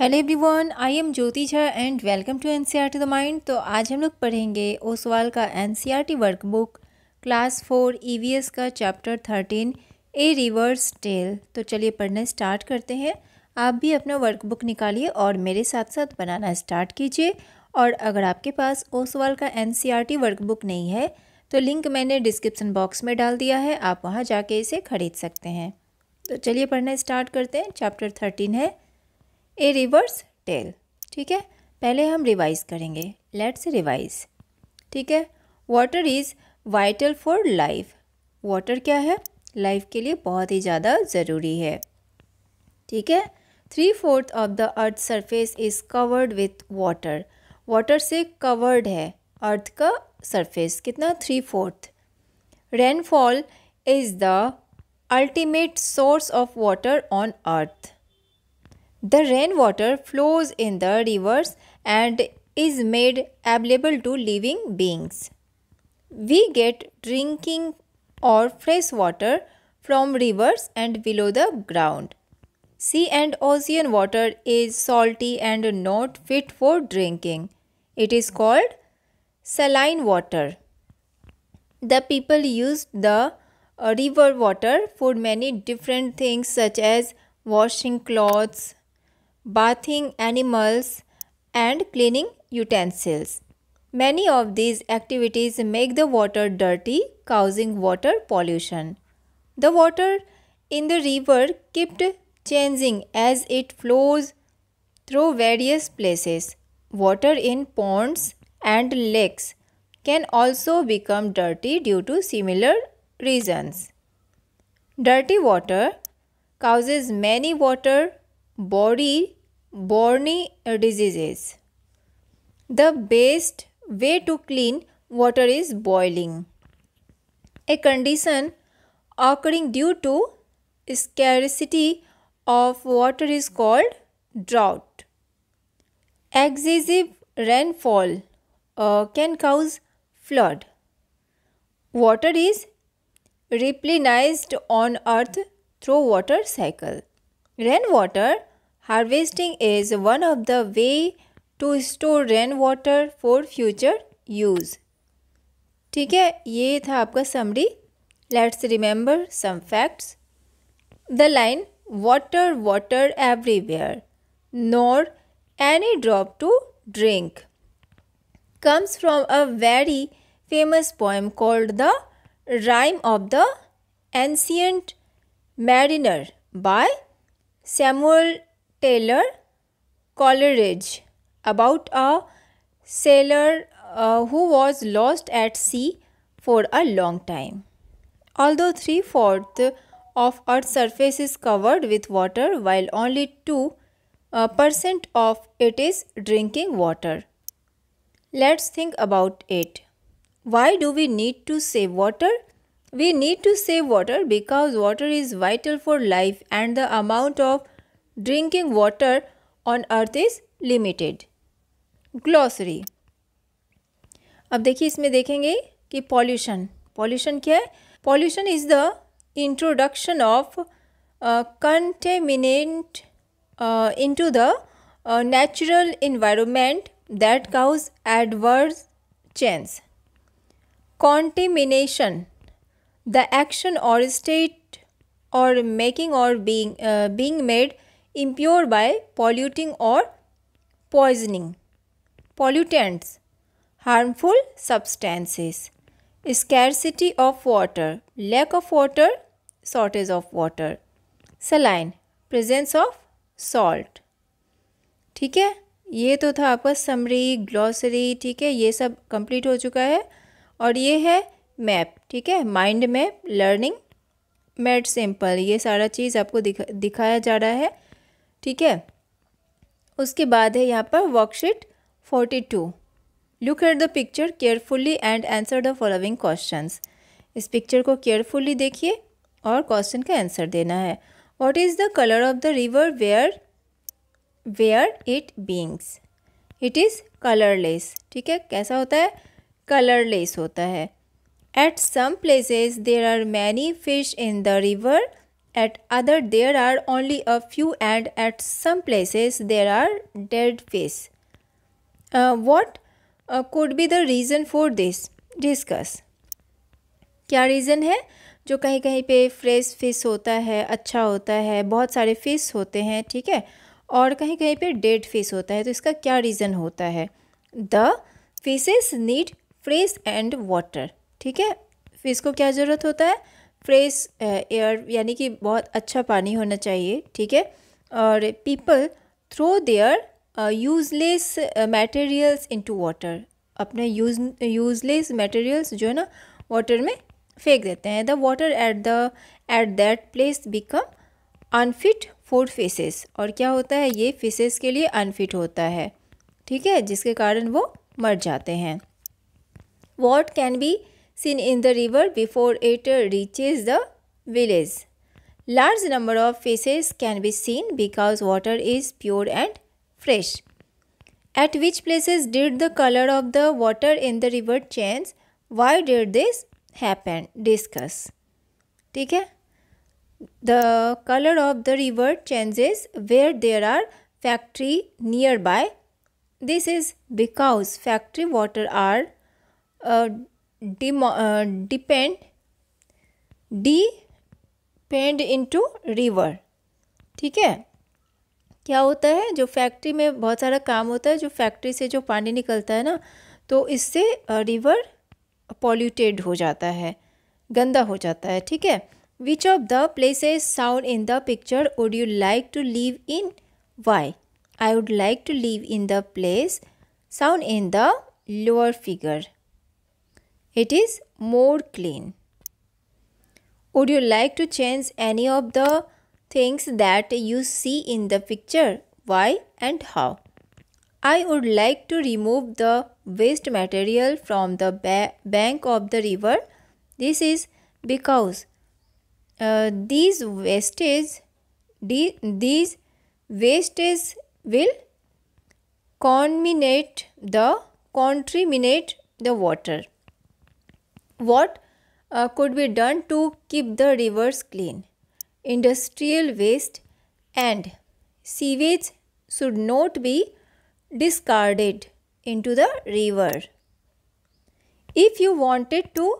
Hello everyone I am Jyoti Jha and welcome to NCERT the mind तो आज हम लोग पढ़ेंगे ओसवाल का NCERT workbook class four EVS का chapter thirteen a river's tale तो चलिए पढ़ना स्टार्ट करते हैं आप भी अपना वर्कबुक निकालिए और मेरे साथ साथ बनाना स्टार्ट कीजिए और अगर आपके पास ओसवाल का एन वर्कबुक e नहीं है तो लिंक मैंने डिस्क्रिप्सन बॉक्स में डाल दिया है आप वहाँ जाके इसे खरीद सकते हैं तो चलिए पढ़ना स्टार्ट करते हैं चैप्टर थर्टीन है ए रिवर्स टेल ठीक है पहले हम रिवाइज करेंगे लेट्स रिवाइज ठीक है water is vital for life water क्या है लाइफ के लिए बहुत ही ज़्यादा ज़रूरी है ठीक है three fourth of the earth surface is covered with water water से कवर्ड है अर्थ का सरफेस कितना three fourth rainfall is the ultimate source of water on earth The rainwater flows in the rivers and is made available to living beings. We get drinking or fresh water from rivers and below the ground. Sea and ocean water is salty and not fit for drinking. It is called saline water. The people used the river water for many different things such as washing clothes, bathing animals, and cleaning utensils. Many of these activities make the water dirty, causing water pollution. The water in the river kept changing as it flows through various places. Water in ponds and lakes can also become dirty due to similar reasons. Dirty water causes many water body Borne diseases. The best way to clean water is boiling, a condition occurring due to scarcity of water is called drought. Excessive rainfall uh, can cause flood. Water is replenished on earth through water cycle. Rainwater Harvesting is one of the way to store rainwater for future use. ठीक है ये था आपका summary let's remember some facts the line "Water, water everywhere nor any drop to drink comes from a very famous poem called The Rhyme of the Ancient Mariner by Samuel Taylor Coleridge about a sailor uh, who was lost at sea for a long time. Although three fourths of Earth's surface is covered with water, while only 2% uh, of it is drinking water. Let's think about it. Why do we need to save water? We need to save water because water is vital for life and the amount of drinking water on earth is limited. Glossary अब देखिए इसमें देखेंगे कि pollution pollution क्या है pollution is the introduction of contaminant into the natural environment that cause adverse change contamination the action or state or making or being being made impure by polluting or poisoning. Pollutants, harmful substances. Scarcity of water, lack of water, shortage of water. Saline, presence of salt. ठीक है ये तो था आपका summary glossary ठीक है ये सब कंप्लीट हो चुका है और ये है मैप ठीक है mind map learning made simple ये सारा चीज़ आपको दिखा दिखाया जा रहा है ठीक है उसके बाद है यहाँ पर worksheet forty two look at the picture carefully and answer the following question इस पिक्चर को केयरफुली देखिए और क्वेश्चन का आंसर देना है what is the colour of the river where where it begins it is colourless ठीक है कैसा होता है कलरलेस होता है at some places there are many fish in the river at other there are only a few and at some places there are dead fish. Uh, what uh, could be the reason for this? Discuss. क्या reason है जो कहीं कहीं पे fresh fish होता है अच्छा होता है बहुत सारे फ़िश होते हैं ठीक है और कहीं कहीं पे डेड फिश होता है तो इसका क्या रीज़न होता है the fishes need fresh and water ठीक है फिश को क्या ज़रूरत होता है फ्रेश एयर uh, यानी कि बहुत अच्छा पानी होना चाहिए ठीक है और people throw their useless materials into water अपने यूज यूजलेस मटेरियल्स जो है ना वाटर में फेंक देते हैं the water at the at that place become unfit for fishes और क्या होता है ये फिशेस के लिए अनफिट होता है ठीक है जिसके कारण वो मर जाते हैं what can be seen in the river before it reaches the village. Large number of fishes can be seen because water is pure and fresh. At which places did the color of the water in the river change? Why did this happen? Discuss. Okay, The color of the river changes where there are factory nearby. This is because factory water are uh, penned into river ठीक है क्या होता है जो factory में बहुत सारा काम होता है जो फैक्ट्री से जो पानी निकलता है ना तो इससे रिवर uh, पॉल्यूटेड हो जाता है गंदा हो जाता है ठीक है which of the places sound in the picture would you like to live in why I would like to live in the place sound in the lower figure it is more clean would you like to change any of the things that you see in the picture why and how i would like to remove the waste material from the ba bank of the river this is because uh, these wastage these wastes will contaminate the contaminate the water what uh, could be done to keep the rivers clean. Industrial waste and sewage should not be discarded into the river. If you wanted to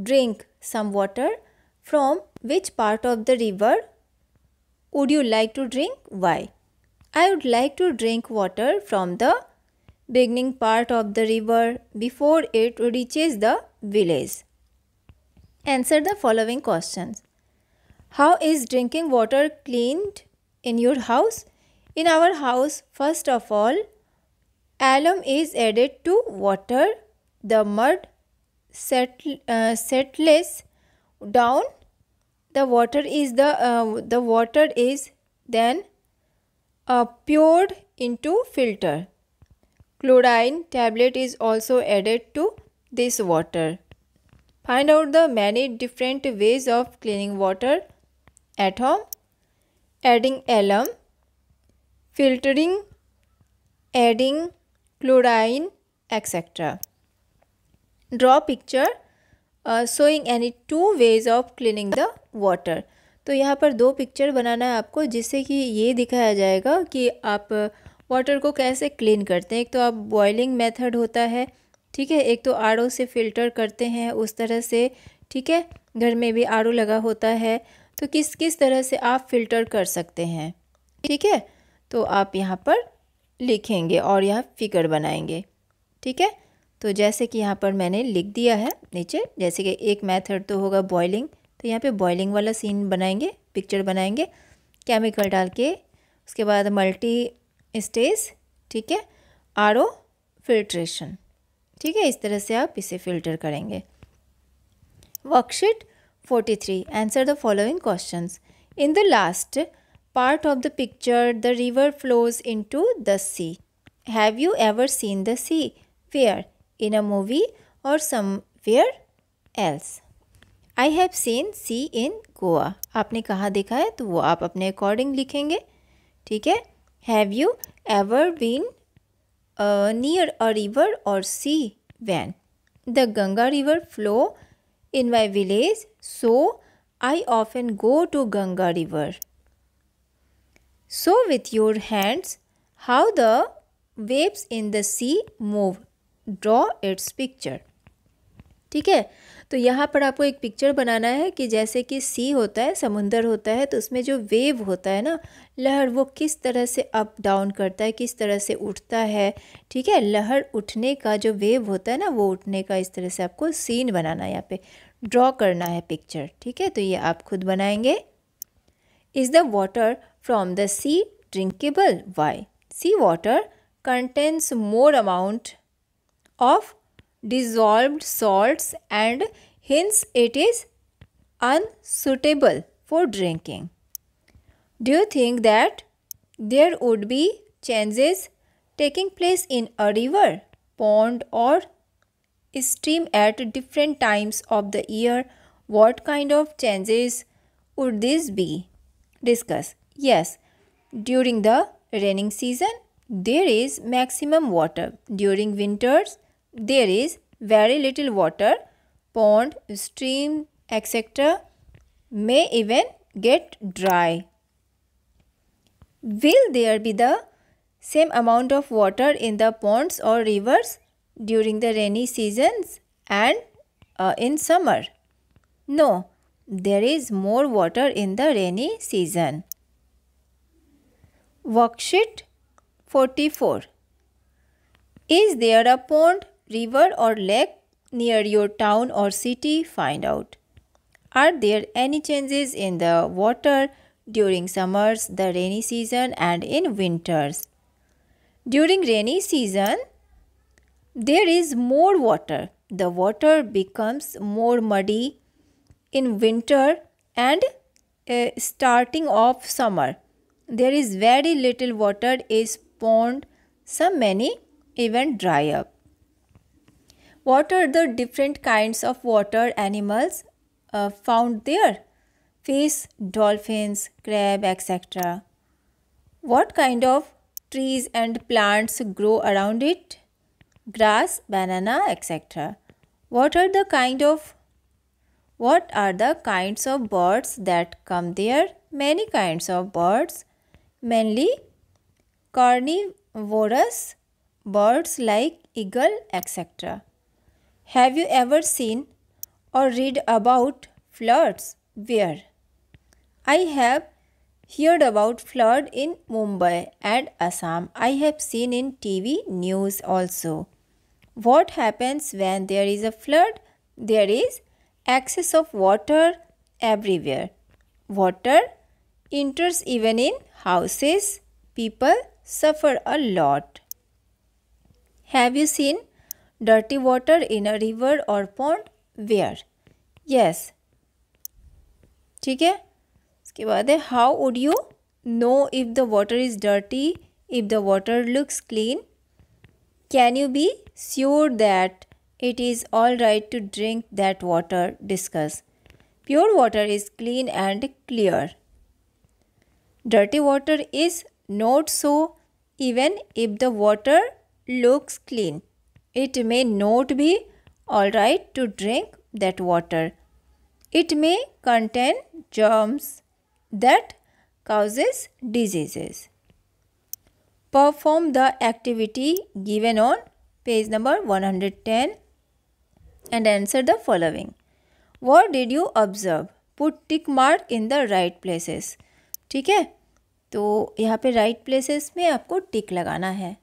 drink some water, from which part of the river would you like to drink? Why? I would like to drink water from the beginning part of the river before it reaches the village. Answer the following questions. How is drinking water cleaned in your house? In our house, first of all, alum is added to water. The mud uh, settles down. The water is the uh, the water is then uh, poured into filter. Chlorine tablet is also added to this water. Find out the many different ways of cleaning water at home. Adding alum, filtering, adding chlorine, etc. Draw picture showing any two ways of cleaning the water तो यहाँ पर दो picture बनाना है आपको जिससे कि ये दिखाया जाएगा कि आप वाटर को कैसे क्लीन करते हैं एक तो आप बॉइलिंग मेथड होता है ठीक है एक तो आर से फ़िल्टर करते हैं उस तरह से ठीक है घर में भी आर लगा होता है तो किस किस तरह से आप फ़िल्टर कर सकते हैं ठीक है तो आप यहाँ पर लिखेंगे और यहाँ फिगर बनाएंगे ठीक है तो जैसे कि यहाँ पर मैंने लिख दिया है नीचे जैसे कि एक मेथड तो होगा बॉयलिंग तो यहाँ पे बॉयलिंग वाला सीन बनाएंगे पिक्चर बनाएंगे केमिकल डाल के उसके बाद मल्टी स्टेज ठीक है आर फिल्ट्रेशन ठीक है इस तरह से आप इसे फिल्टर करेंगे worksheet 43 answer the following questions in the last part of the picture the river flows flows the sea have you ever seen the sea fair in a movie or somewhere else I have seen sea in Goa आपने कहाँ देखा है तो वो आप अपने according लिखेंगे ठीक है have you ever been uh, near a river or sea when the Ganga river flow in my village so I often go to Ganga river. So with your hands how the waves in the sea move draw its picture. ठीक है तो यहाँ पर आपको एक picture बनाना है कि जैसे कि सी होता है समुंदर होता है तो उसमें जो वेव होता है ना लहर वो किस तरह से अप डाउन करता है किस तरह से उठता है ठीक है लहर उठने का जो वेव होता है ना वो उठने का इस तरह से आपको सीन बनाना है यहाँ पे ड्रॉ करना है पिक्चर ठीक है तो ये आप खुद बनाएंगे is the water from the sea drinkable why sea water contains more amount of dissolved salts and hence it is unsuitable for drinking. Do you think that there would be changes taking place in a river, pond or stream at different times of the year? What kind of changes would this be? Discuss. Yes, during the raining season, there is maximum water. During winters, there is very little water, pond, stream, etc. may even get dry. Will there be the same amount of water in the ponds or rivers during the rainy seasons and uh, in summer? No, there is more water in the rainy season. Worksheet 44 Is there a pond river or lake near your town or city, find out. Are there any changes in the water during summers, the rainy season, and in winters? During rainy season, there is more water. The water becomes more muddy in winter and uh, starting of summer. There is very little water is pond, some many even dry up. What are the different kinds of water animals uh, found there? Fish, dolphins, crab, etc. What kind of trees and plants grow around it? Grass, banana, etc. What are the kind of what are the kinds of birds that come there? Many kinds of birds, mainly carnivorous birds like eagle, etc. Have you ever seen or read about floods? Where? I have heard about flood in Mumbai and Assam. I have seen in TV news also. What happens when there is a flood? There is excess of water everywhere. Water enters even in houses. People suffer a lot. Have you seen dirty water in a river or pond where yes ठीक है इसके बाद है how would you know if the water is dirty if the water looks clean can you be sure that it is all right to drink that water discuss pure water is clean and clear dirty water is not so even if the water looks clean it may not be all right to drink that water it may contain germs that causes diseases perform the activity given on page number one hundred ten and answer the following what did you observe put tick mark in the right places ठीक है तो यहाँ पे right right places में आपको टिक लगाना है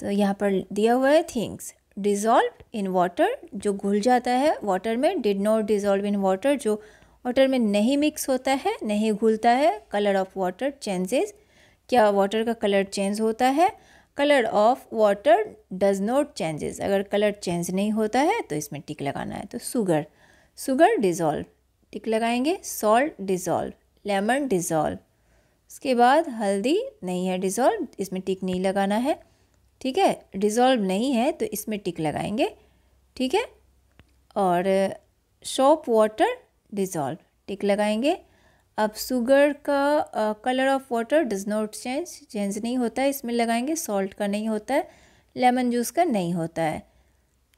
तो यहाँ पर दिया हुआ है थिंग्स डिज़ोल्व इन वाटर जो घुल जाता है वाटर में did not dissolve in water जो वाटर में नहीं मिक्स होता है नहीं घुलता है कलर ऑफ वाटर चेंजेस क्या वाटर का कलर चेंज होता है colour of water does not changes अगर कलर चेंज नहीं होता है तो इसमें टिक लगाना है तो सुगर सुगर डिज़ोल्व टिक लगाएंगे सॉल्ट डिज़ोल्व लेमन डिज़ोल्व उसके बाद हल्दी नहीं है डिज़ोल्व इसमें टिक नहीं लगाना है ठीक है डिज़ोल्व नहीं है तो इसमें टिक लगाएंगे ठीक है और शॉप वाटर डिज़ोल्व टिक लगाएंगे अब सुगर का colour of water does not change change नहीं होता है इसमें लगाएंगे सॉल्ट का नहीं होता है लेमन जूस का नहीं होता है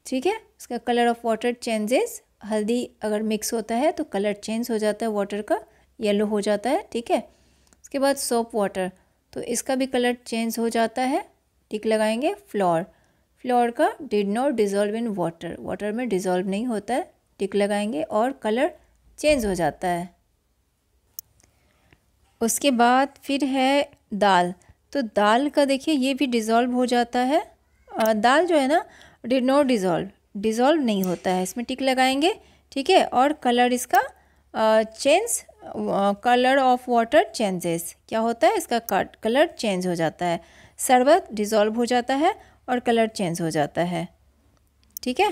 ठीक है इसका कलर ऑफ वाटर चेंजेस हल्दी अगर मिक्स होता है तो कलर चेंज हो जाता है वाटर का येलो हो जाता है ठीक है उसके बाद सोप वाटर तो इसका भी कलर चेंज हो जाता है टिक लगाएंगे फ्लोर फ्लोर का did not dissolve in water water में डिज़ोल्व नहीं होता है टिक लगाएंगे और कलर चेंज हो जाता है उसके बाद फिर है दाल तो दाल का देखिए ये भी डिज़ोल्व हो जाता है दाल जो है ना डिड नॉट डिज़ोल्व डिज़ोल्व नहीं होता है इसमें टिक लगाएंगे ठीक है और कलर इसका change colour of water changes क्या होता है इसका कलर चेंज हो जाता है शरबत डिज़ोल्व हो जाता है और कलर चेंज हो जाता है ठीक है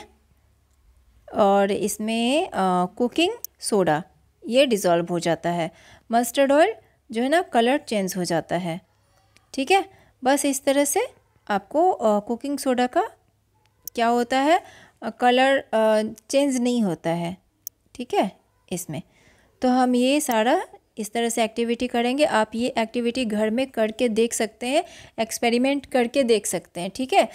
और इसमें कुकिंग सोडा ये डिज़ोल्व हो जाता है मस्टर्ड ऑयल जो है ना कलर चेंज हो जाता है ठीक है बस इस तरह से आपको आ, कुकिंग सोडा का क्या होता है आ, कलर चेंज नहीं होता है ठीक है इसमें तो हम ये सारा इस तरह से एक्टिविटी करेंगे आप ये एक्टिविटी घर में करके देख सकते हैं एक्सपेरिमेंट करके देख सकते हैं ठीक है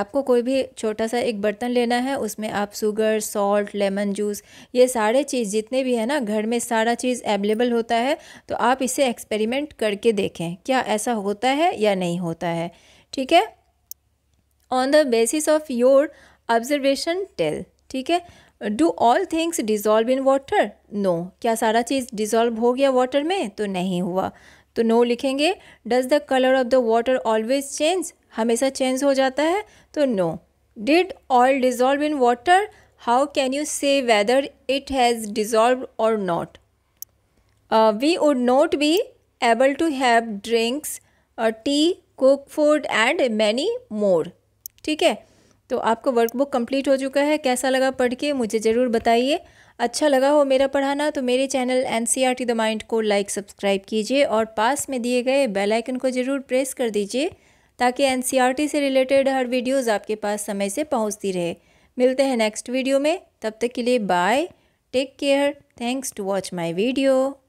आपको कोई भी छोटा सा एक बर्तन लेना है उसमें आप शुगर सॉल्ट लेमन जूस ये सारे चीज़ जितने भी है ना घर में सारा चीज़ अवेलेबल होता है तो आप इसे एक्सपेरिमेंट करके देखें क्या ऐसा होता है या नहीं होता है ठीक है on the basis of your observation tell ठीक है do all things dissolve in water no क्या सारा चीज़ डिज़ोल्व हो गया वाटर में तो नहीं हुआ तो नो लिखेंगे does the colour of the water always change हमेशा चेंज हो जाता है तो no did all dissolve in water how can you say whether it has dissolve or not we would not be able to have drinks tea cook food and many more ठीक है तो आपका workbook complete हो चुका है कैसा लगा पढ़ के मुझे ज़रूर बताइए अच्छा लगा हो मेरा पढ़ाना तो मेरे channel N C R T the mind को लाइक सब्सक्राइब कीजिए और पास में दिए गए बेल आइकन को ज़रूर प्रेस कर दीजिए ताकि एन सी आर टी से रिलेटेड हर वीडियोज़ आपके पास समय से पहुँचती रहे मिलते हैं नेक्स्ट वीडियो में तब तक के लिए bye take care thanks to watch my video